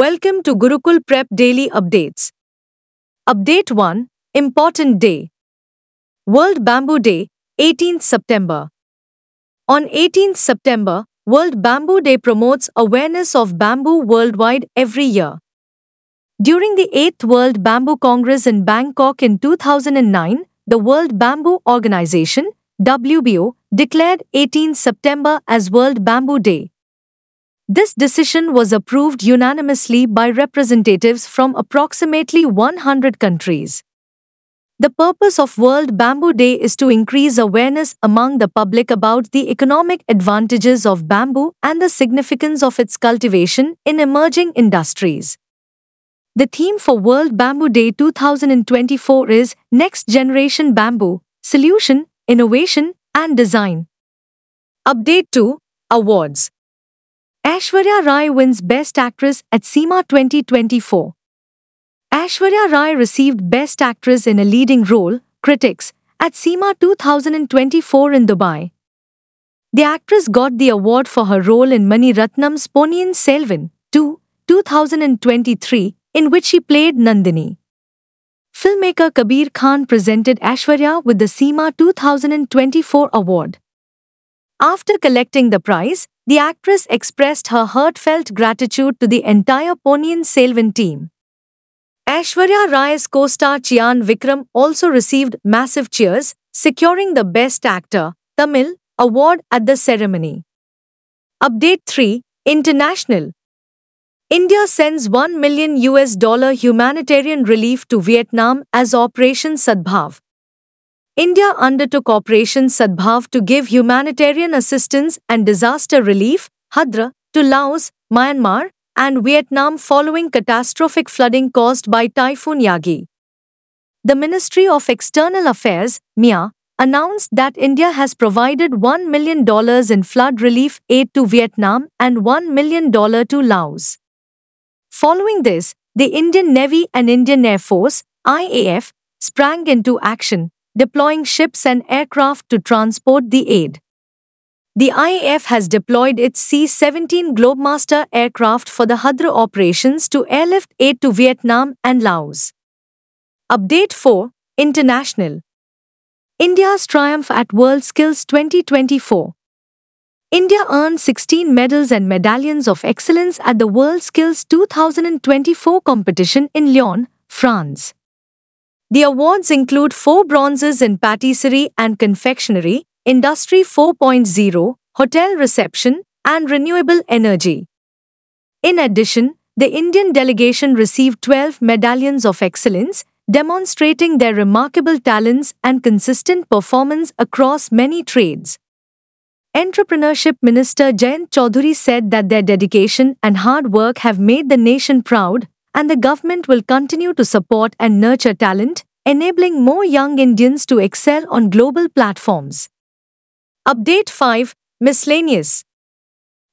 Welcome to Gurukul Prep Daily Updates. Update 1 Important Day World Bamboo Day, 18th September. On 18th September, World Bamboo Day promotes awareness of bamboo worldwide every year. During the 8th World Bamboo Congress in Bangkok in 2009, the World Bamboo Organization, WBO, declared 18th September as World Bamboo Day. This decision was approved unanimously by representatives from approximately 100 countries. The purpose of World Bamboo Day is to increase awareness among the public about the economic advantages of bamboo and the significance of its cultivation in emerging industries. The theme for World Bamboo Day 2024 is Next Generation Bamboo Solution, Innovation, and Design. Update 2 Awards Ashwarya Rai wins Best Actress at SEMA 2024. Ashwarya Rai received Best Actress in a Leading Role, Critics, at SEMA 2024 in Dubai. The actress got the award for her role in Mani Ratnam's Poniyin Selvan 2, 2023, in which she played Nandini. Filmmaker Kabir Khan presented Ashwarya with the SEMA 2024 award. After collecting the prize, the actress expressed her heartfelt gratitude to the entire Ponyan Selvan team. Ashwarya Rai's co-star Chian Vikram also received massive cheers, securing the Best Actor, Tamil, award at the ceremony. Update 3 International India sends 1 million US dollar humanitarian relief to Vietnam as Operation Sadbhav, India undertook Operation Sadbhav to give humanitarian assistance and disaster relief, Hadra, to Laos, Myanmar, and Vietnam following catastrophic flooding caused by Typhoon Yagi. The Ministry of External Affairs, MIA, announced that India has provided $1 million in flood relief aid to Vietnam and $1 million to Laos. Following this, the Indian Navy and Indian Air Force, IAF, sprang into action, deploying ships and aircraft to transport the aid. The IAF has deployed its C 17 Globemaster aircraft for the Hadra operations to airlift aid to Vietnam and Laos. Update 4 International India's triumph at World Skills 2024. India earned 16 medals and medallions of excellence at the World Skills 2024 competition in Lyon, France. The awards include four bronzes in patisserie and confectionery, Industry 4.0, Hotel Reception, and Renewable Energy. In addition, the Indian delegation received 12 medallions of excellence, demonstrating their remarkable talents and consistent performance across many trades. Entrepreneurship Minister Jayant Chaudhary said that their dedication and hard work have made the nation proud, and the government will continue to support and nurture talent, enabling more young Indians to excel on global platforms. Update 5 Miscellaneous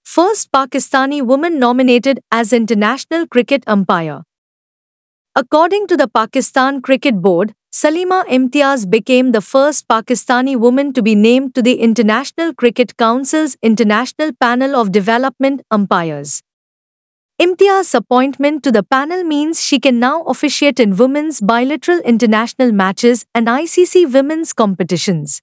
First Pakistani woman nominated as International Cricket Umpire. According to the Pakistan Cricket Board, Salima Imtiaz became the first Pakistani woman to be named to the International Cricket Council's International Panel of Development Umpires. Imtiaz's appointment to the panel means she can now officiate in women's bilateral international matches and ICC women's competitions.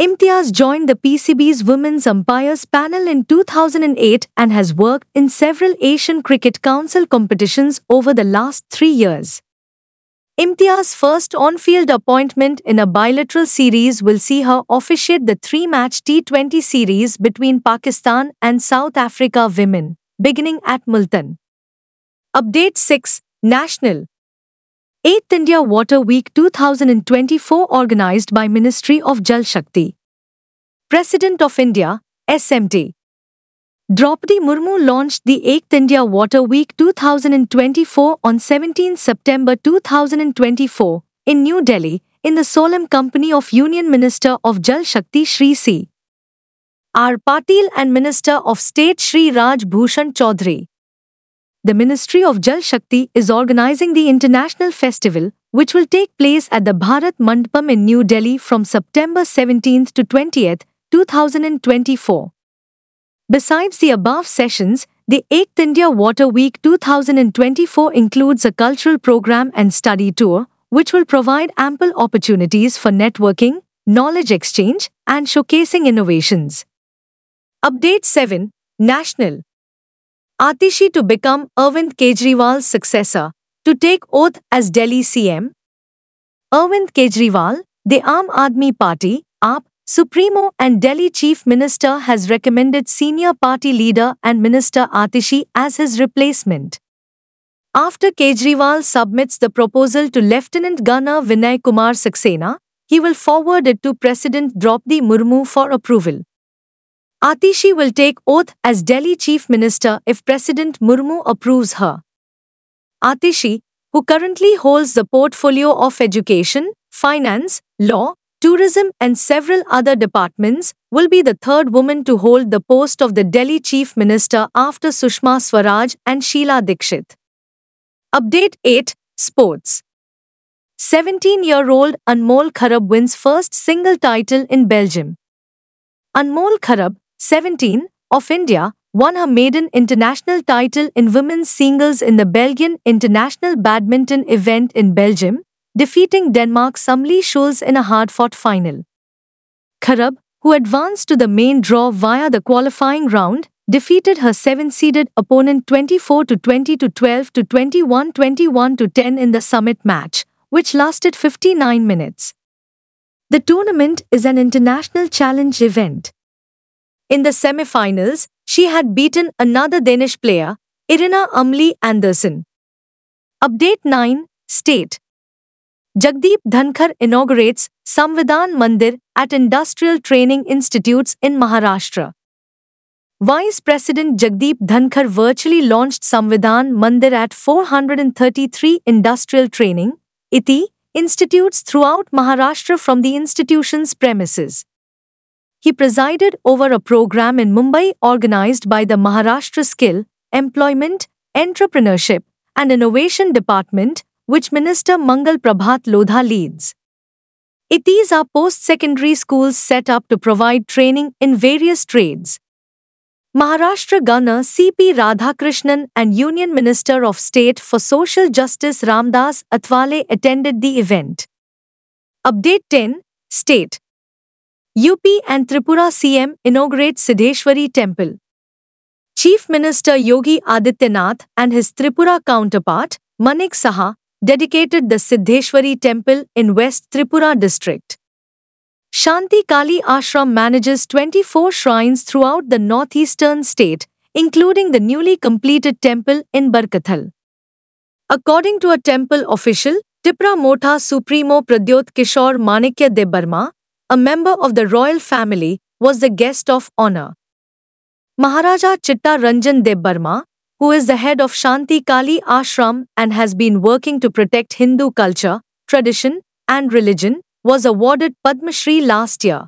Imtiaz joined the PCB's Women's Umpires panel in 2008 and has worked in several Asian Cricket Council competitions over the last three years. Imtiaz's first on-field appointment in a bilateral series will see her officiate the three-match T20 series between Pakistan and South Africa women beginning at Multan. Update 6 National 8th India Water Week 2024 organized by Ministry of Jal Shakti. President of India, SMT. Draupadi Murmu launched the 8th India Water Week 2024 on 17 September 2024 in New Delhi in the solemn company of Union Minister of Jal Shakti Shri C are Patil and Minister of State Sri Raj Bhushan Chaudhary. The Ministry of Jal Shakti is organizing the international festival, which will take place at the Bharat Mandapam in New Delhi from September 17th to 20th, 2024. Besides the above sessions, the 8th India Water Week 2024 includes a cultural program and study tour, which will provide ample opportunities for networking, knowledge exchange, and showcasing innovations. Update 7 National Atishi to become Arvind Kejriwal's successor to take oath as Delhi CM. Arvind Kejriwal, the Aam Aadmi Party, AAP, Supremo and Delhi Chief Minister has recommended senior party leader and Minister Atishi as his replacement. After Kejriwal submits the proposal to Lieutenant Governor Vinay Kumar Saxena, he will forward it to President Draupadi Murmu for approval. Atishi will take oath as Delhi Chief Minister if President Murmu approves her. Atishi, who currently holds the portfolio of education, finance, law, tourism and several other departments, will be the third woman to hold the post of the Delhi Chief Minister after Sushma Swaraj and Sheila Dikshit. Update 8 Sports 17 year old Anmol Kharab wins first single title in Belgium. Anmol Kharab, 17, of India, won her maiden international title in women's singles in the Belgian international badminton event in Belgium, defeating Denmark's Samli Schulz in a hard-fought final. Karab, who advanced to the main draw via the qualifying round, defeated her seven-seeded opponent 24 to 20 to 12 to 21 21 to 10 in the summit match, which lasted 59 minutes. The tournament is an international challenge event. In the semifinals, she had beaten another Danish player, Irina Amli Andersen. Update 9 State Jagdeep Dhankar inaugurates Samvidhan Mandir at Industrial Training Institutes in Maharashtra. Vice President Jagdeep Dhankar virtually launched Samvidhan Mandir at 433 industrial training ITI institutes throughout Maharashtra from the institution's premises he presided over a program in Mumbai organized by the Maharashtra Skill, Employment, Entrepreneurship and Innovation Department, which Minister Mangal Prabhat Lodha leads. It is these are post-secondary schools set up to provide training in various trades. Maharashtra Governor C.P. Radhakrishnan and Union Minister of State for Social Justice Ramdas Athwale attended the event. Update 10 State UP and Tripura CM inaugurate Siddheshwari Temple. Chief Minister Yogi Adityanath and his Tripura counterpart, Manik Saha, dedicated the Siddheshwari Temple in West Tripura district. Shanti Kali Ashram manages 24 shrines throughout the northeastern state, including the newly completed temple in Barkathal. According to a temple official, Tipra Motha Supremo Pradyot Kishore Manikya De a member of the royal family, was the guest of honor. Maharaja Chitta Ranjan De who is the head of Shanti Kali Ashram and has been working to protect Hindu culture, tradition, and religion, was awarded Padma Shri last year.